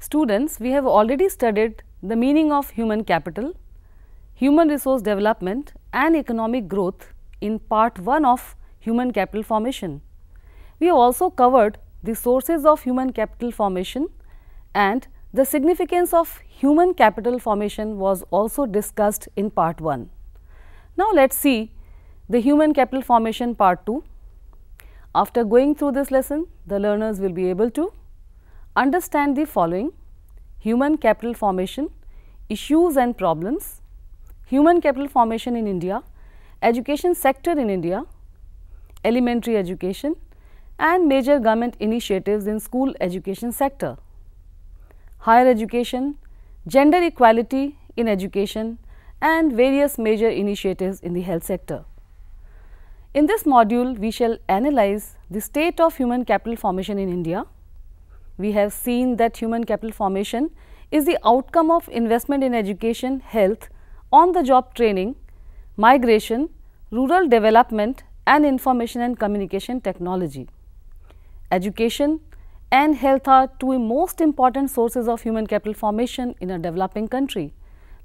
Students, we have already studied the meaning of human capital, human resource development and economic growth in part 1 of human capital formation. We have also covered the sources of human capital formation and the significance of human capital formation was also discussed in part 1. Now, let us see the human capital formation part 2. After going through this lesson, the learners will be able to understand the following human capital formation, issues and problems, human capital formation in India, education sector in India, elementary education and major government initiatives in school education sector, higher education, gender equality in education and various major initiatives in the health sector. In this module, we shall analyze the state of human capital formation in India, we have seen that human capital formation is the outcome of investment in education, health, on-the-job training, migration, rural development and information and communication technology. Education and health are two most important sources of human capital formation in a developing country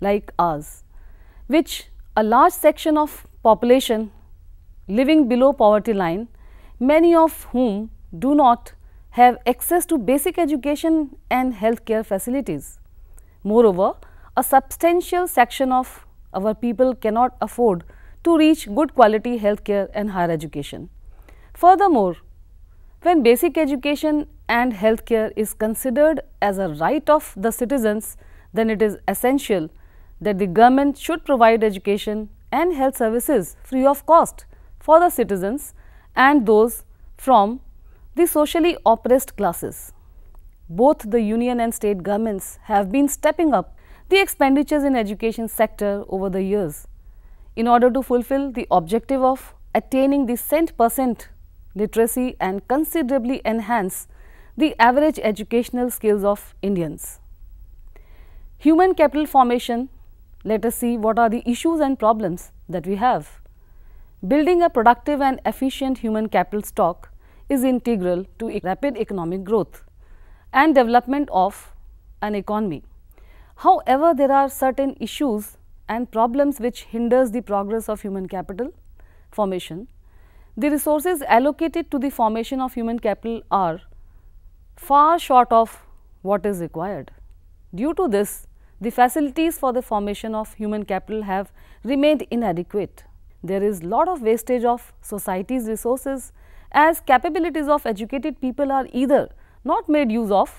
like ours, which a large section of population living below poverty line, many of whom do not have access to basic education and healthcare facilities. Moreover, a substantial section of our people cannot afford to reach good quality healthcare and higher education. Furthermore, when basic education and healthcare is considered as a right of the citizens, then it is essential that the government should provide education and health services free of cost for the citizens and those from the socially oppressed classes. Both the union and state governments have been stepping up the expenditures in education sector over the years in order to fulfill the objective of attaining the cent percent literacy and considerably enhance the average educational skills of Indians. Human capital formation, let us see what are the issues and problems that we have. Building a productive and efficient human capital stock is integral to rapid economic growth and development of an economy. However, there are certain issues and problems which hinders the progress of human capital formation. The resources allocated to the formation of human capital are far short of what is required. Due to this, the facilities for the formation of human capital have remained inadequate. There is lot of wastage of society's resources as capabilities of educated people are either not made use of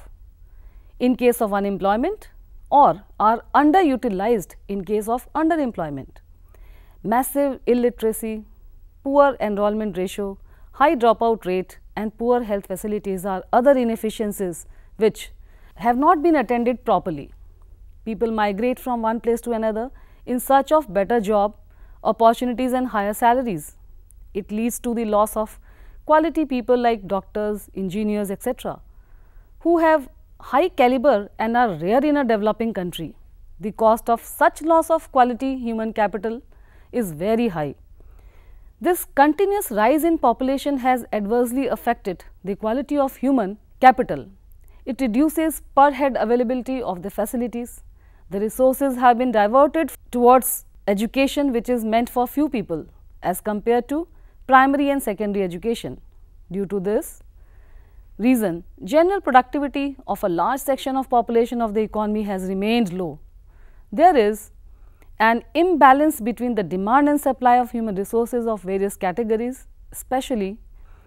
in case of unemployment or are underutilized in case of underemployment. Massive illiteracy, poor enrollment ratio, high dropout rate and poor health facilities are other inefficiencies which have not been attended properly. People migrate from one place to another in search of better job, opportunities and higher salaries. It leads to the loss of quality people like doctors, engineers, etc., who have high caliber and are rare in a developing country. The cost of such loss of quality human capital is very high. This continuous rise in population has adversely affected the quality of human capital. It reduces per head availability of the facilities. The resources have been diverted towards education which is meant for few people as compared to primary and secondary education. Due to this reason, general productivity of a large section of population of the economy has remained low. There is an imbalance between the demand and supply of human resources of various categories, especially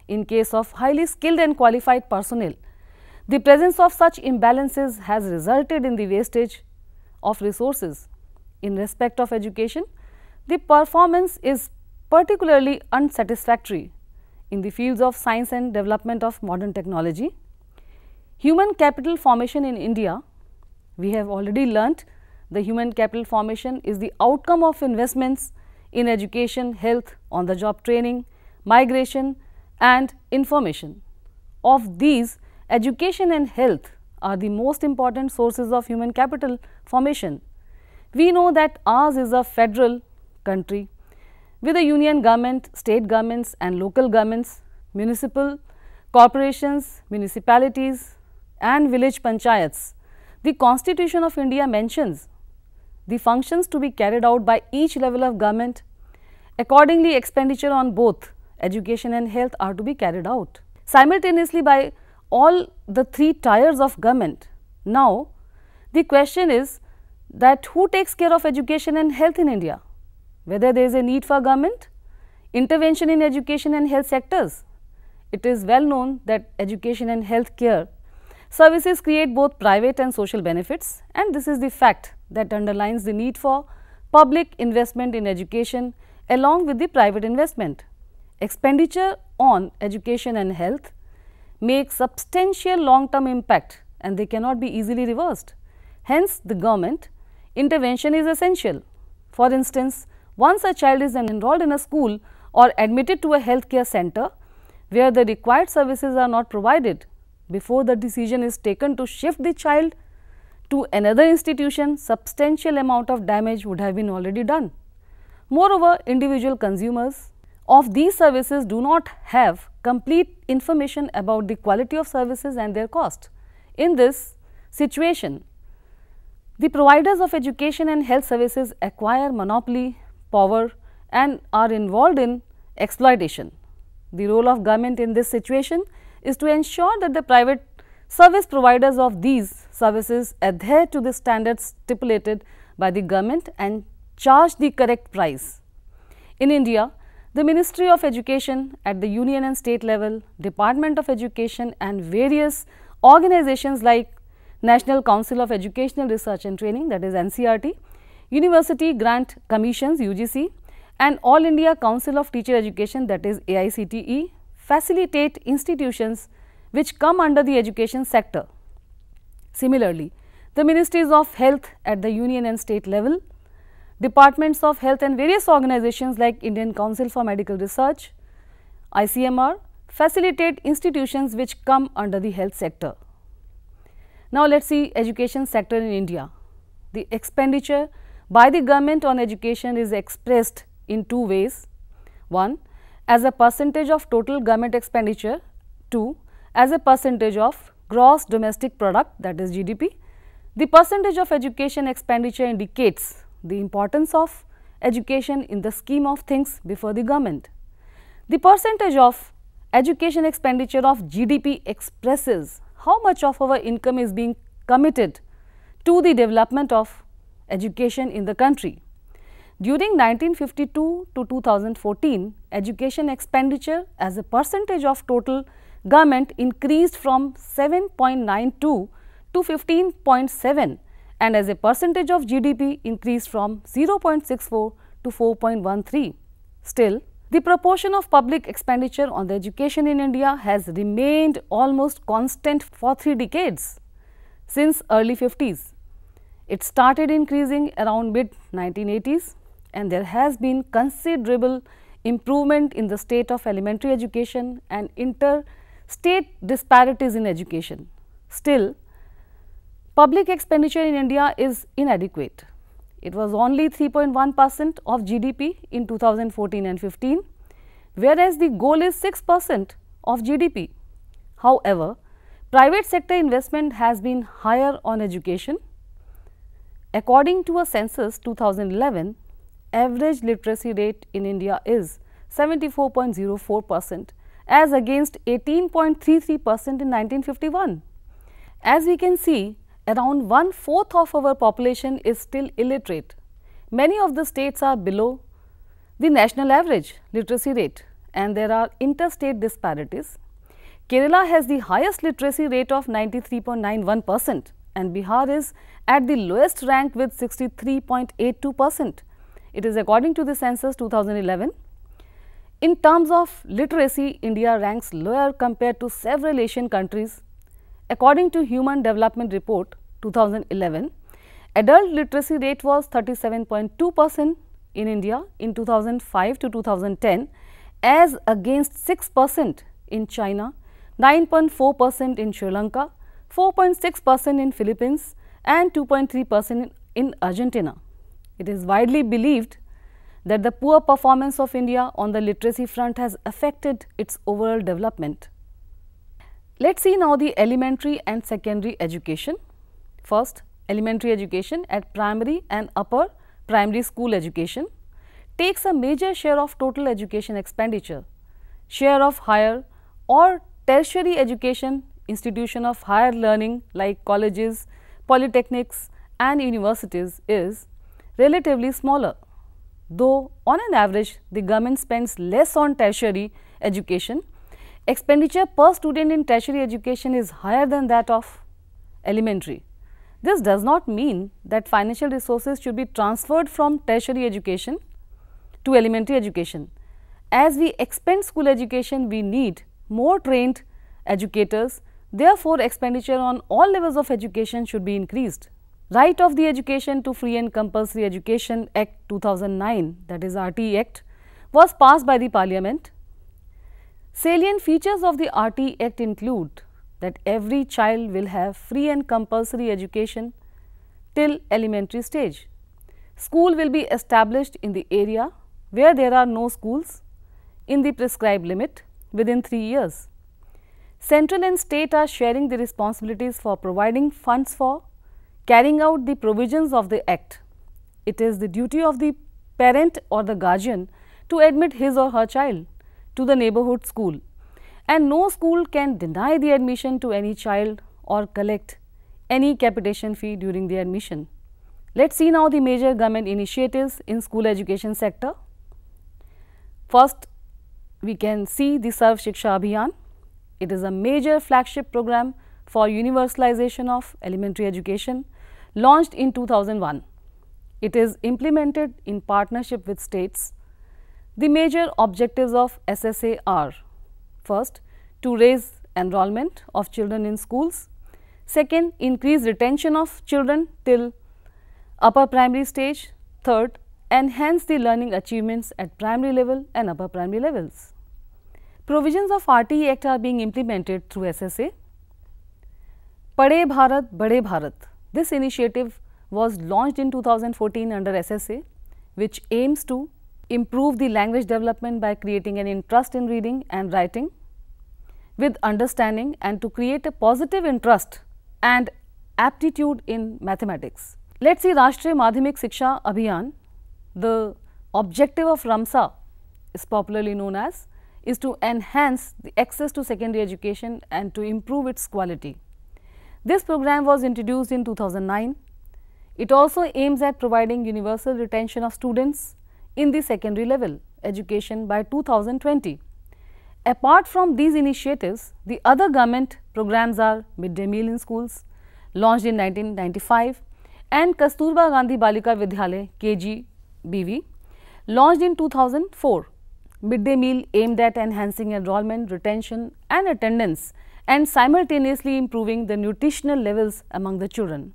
in case of highly skilled and qualified personnel. The presence of such imbalances has resulted in the wastage of resources. In respect of education, the performance is particularly unsatisfactory in the fields of science and development of modern technology. Human capital formation in India, we have already learnt the human capital formation is the outcome of investments in education, health, on the job training, migration and information. Of these, education and health are the most important sources of human capital formation. We know that ours is a federal country with the union government, state governments and local governments, municipal corporations, municipalities and village panchayats. The constitution of India mentions the functions to be carried out by each level of government. Accordingly, expenditure on both education and health are to be carried out. Simultaneously by all the three tiers of government. Now, the question is that who takes care of education and health in India? whether there is a need for government intervention in education and health sectors. It is well known that education and health care services create both private and social benefits and this is the fact that underlines the need for public investment in education along with the private investment. Expenditure on education and health makes substantial long-term impact and they cannot be easily reversed. Hence, the government intervention is essential. For instance, once a child is enrolled in a school or admitted to a healthcare center where the required services are not provided, before the decision is taken to shift the child to another institution, substantial amount of damage would have been already done. Moreover, individual consumers of these services do not have complete information about the quality of services and their cost. In this situation, the providers of education and health services acquire monopoly power and are involved in exploitation. The role of government in this situation is to ensure that the private service providers of these services adhere to the standards stipulated by the government and charge the correct price. In India, the Ministry of Education at the union and state level, Department of Education and various organizations like National Council of Educational Research and Training that is NCRT University Grant Commissions UGC and All India Council of Teacher Education that is AICTE facilitate institutions which come under the education sector. Similarly, the ministries of health at the union and state level, departments of health and various organizations like Indian Council for Medical Research, ICMR facilitate institutions which come under the health sector. Now, let us see education sector in India. The expenditure by the government on education is expressed in two ways. One, as a percentage of total government expenditure. Two, as a percentage of gross domestic product that is GDP. The percentage of education expenditure indicates the importance of education in the scheme of things before the government. The percentage of education expenditure of GDP expresses how much of our income is being committed to the development of education in the country. During 1952 to 2014, education expenditure as a percentage of total government increased from 7.92 to 15.7 and as a percentage of GDP increased from 0.64 to 4.13. Still, the proportion of public expenditure on the education in India has remained almost constant for three decades since early 50s. It started increasing around mid 1980s and there has been considerable improvement in the state of elementary education and inter-state disparities in education. Still, public expenditure in India is inadequate. It was only 3.1 percent of GDP in 2014 and 15, whereas the goal is 6 percent of GDP. However, private sector investment has been higher on education According to a census 2011, average literacy rate in India is 74.04 percent as against 18.33 percent in 1951. As we can see, around one fourth of our population is still illiterate. Many of the states are below the national average literacy rate and there are interstate disparities. Kerala has the highest literacy rate of 93.91 percent and Bihar is at the lowest rank with 63.82 percent. It is according to the census 2011. In terms of literacy, India ranks lower compared to several Asian countries. According to Human Development Report 2011, adult literacy rate was 37.2 percent in India in 2005 to 2010 as against 6 percent in China, 9.4 percent in Sri Lanka, 4.6 percent in Philippines and 2.3 percent in Argentina. It is widely believed that the poor performance of India on the literacy front has affected its overall development. Let's see now the elementary and secondary education. First, elementary education at primary and upper primary school education takes a major share of total education expenditure. Share of higher or tertiary education institution of higher learning like colleges, polytechnics and universities is relatively smaller. Though on an average the government spends less on tertiary education, expenditure per student in tertiary education is higher than that of elementary. This does not mean that financial resources should be transferred from tertiary education to elementary education. As we expand school education, we need more trained educators Therefore, expenditure on all levels of education should be increased. Right of the Education to Free and Compulsory Education Act 2009 that is RT Act was passed by the Parliament. Salient features of the RT Act include that every child will have free and compulsory education till elementary stage. School will be established in the area where there are no schools in the prescribed limit within 3 years. Central and state are sharing the responsibilities for providing funds for carrying out the provisions of the act. It is the duty of the parent or the guardian to admit his or her child to the neighborhood school and no school can deny the admission to any child or collect any capitation fee during the admission. Let's see now the major government initiatives in school education sector. First, we can see the Sarv Shiksha Abhiyan it is a major flagship program for universalization of elementary education launched in 2001. It is implemented in partnership with states. The major objectives of SSA are first to raise enrollment of children in schools, second increase retention of children till upper primary stage, third enhance the learning achievements at primary level and upper primary levels. Provisions of RTE Act are being implemented through SSA. Pade Bharat, Bade Bharat. This initiative was launched in 2014 under SSA, which aims to improve the language development by creating an interest in reading and writing with understanding and to create a positive interest and aptitude in mathematics. Let us see Rashtriya Madhyamik Siksha Abhiyan. The objective of RAMSA is popularly known as is to enhance the access to secondary education and to improve its quality. This program was introduced in 2009. It also aims at providing universal retention of students in the secondary level education by 2020. Apart from these initiatives, the other government programs are midday meal in schools, launched in 1995 and Kasturba Gandhi Balika Vidyalay KGBV, launched in 2004 midday meal aimed at enhancing enrollment, retention and attendance and simultaneously improving the nutritional levels among the children.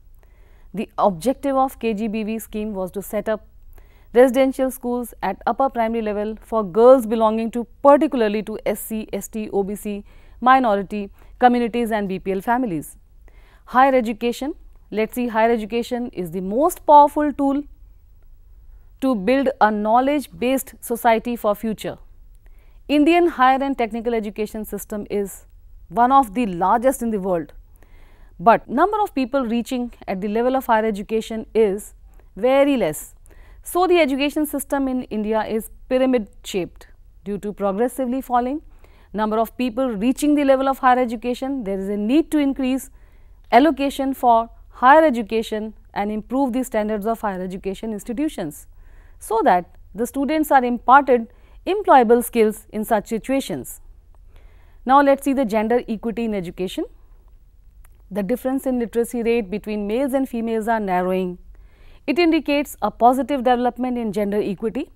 The objective of KGBV scheme was to set up residential schools at upper primary level for girls belonging to particularly to SC, ST, OBC, minority communities and BPL families. Higher education, let us see higher education is the most powerful tool to build a knowledge-based society for future. Indian higher and technical education system is one of the largest in the world. But number of people reaching at the level of higher education is very less. So, the education system in India is pyramid shaped due to progressively falling number of people reaching the level of higher education. There is a need to increase allocation for higher education and improve the standards of higher education institutions so that the students are imparted employable skills in such situations. Now, let us see the gender equity in education. The difference in literacy rate between males and females are narrowing. It indicates a positive development in gender equity.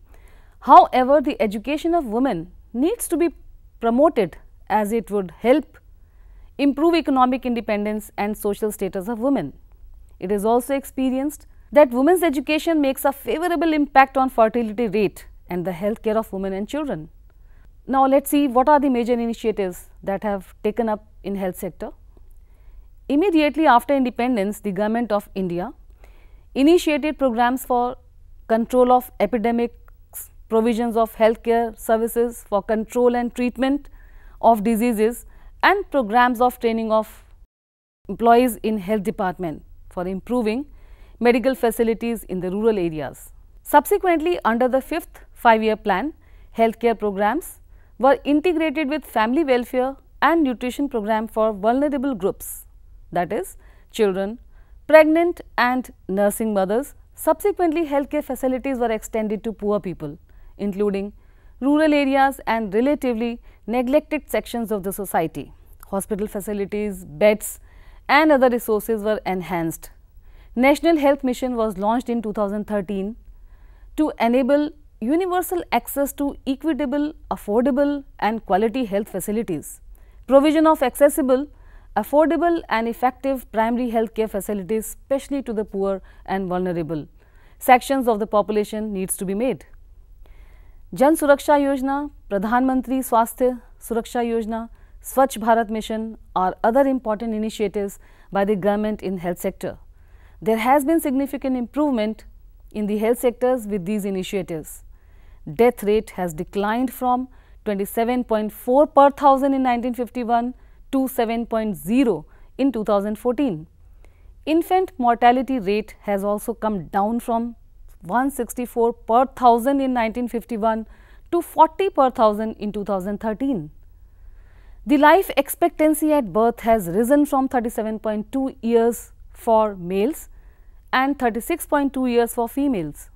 However, the education of women needs to be promoted as it would help improve economic independence and social status of women. It is also experienced that women's education makes a favorable impact on fertility rate and the health care of women and children. Now, let us see what are the major initiatives that have taken up in health sector. Immediately after independence, the government of India initiated programs for control of epidemics, provisions of healthcare services for control and treatment of diseases and programs of training of employees in health department for improving medical facilities in the rural areas. Subsequently, under the fifth five-year plan, healthcare programs were integrated with family welfare and nutrition program for vulnerable groups, that is, children, pregnant and nursing mothers. Subsequently, healthcare facilities were extended to poor people, including rural areas and relatively neglected sections of the society. Hospital facilities, beds and other resources were enhanced. National Health Mission was launched in 2013 to enable universal access to equitable, affordable and quality health facilities. Provision of accessible, affordable and effective primary health care facilities especially to the poor and vulnerable sections of the population needs to be made. Jan Suraksha Yojana, Pradhan Mantri Swasthya Suraksha Yojana, Swachh Bharat Mission are other important initiatives by the government in health sector. There has been significant improvement in the health sectors with these initiatives. Death rate has declined from 27.4 per thousand in 1951 to 7.0 in 2014. Infant mortality rate has also come down from 164 per thousand in 1951 to 40 per thousand in 2013. The life expectancy at birth has risen from 37.2 years for males and 36.2 years for females.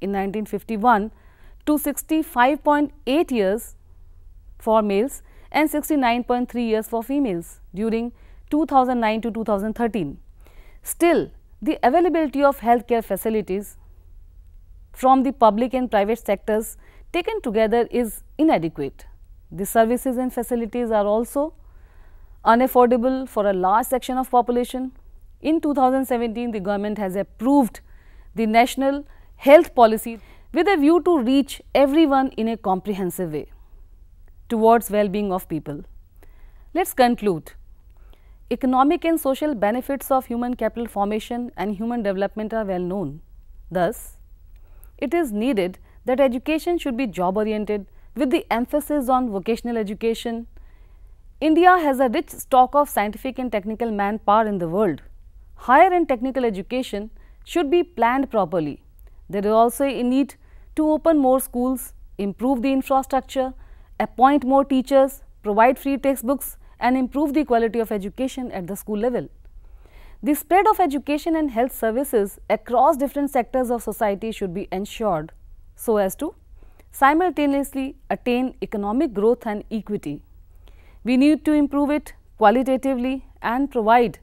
In 1951 to 65.8 years for males and 69.3 years for females during 2009 to 2013. Still, the availability of healthcare facilities from the public and private sectors taken together is inadequate. The services and facilities are also unaffordable for a large section of population in 2017, the government has approved the National Health Policy with a view to reach everyone in a comprehensive way towards well-being of people. Let's conclude. Economic and social benefits of human capital formation and human development are well known. Thus, it is needed that education should be job-oriented with the emphasis on vocational education. India has a rich stock of scientific and technical manpower in the world higher and technical education should be planned properly. There is also a need to open more schools, improve the infrastructure, appoint more teachers, provide free textbooks and improve the quality of education at the school level. The spread of education and health services across different sectors of society should be ensured so as to simultaneously attain economic growth and equity. We need to improve it qualitatively and provide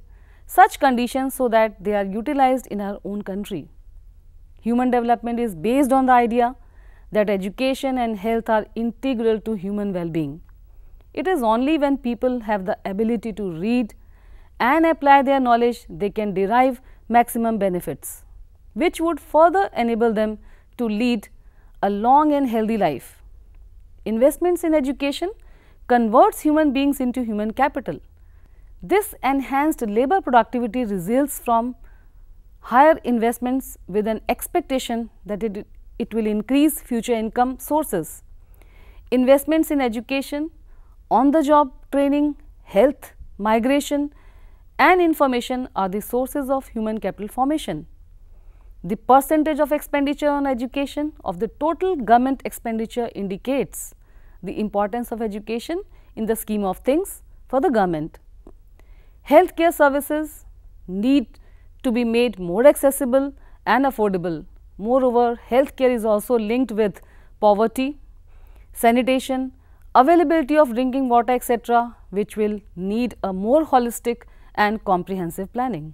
such conditions so that they are utilized in our own country. Human development is based on the idea that education and health are integral to human well-being. It is only when people have the ability to read and apply their knowledge they can derive maximum benefits, which would further enable them to lead a long and healthy life. Investments in education converts human beings into human capital. This enhanced labor productivity results from higher investments with an expectation that it, it will increase future income sources. Investments in education, on-the-job training, health, migration and information are the sources of human capital formation. The percentage of expenditure on education of the total government expenditure indicates the importance of education in the scheme of things for the government. Healthcare services need to be made more accessible and affordable. Moreover, healthcare is also linked with poverty, sanitation, availability of drinking water etc., which will need a more holistic and comprehensive planning.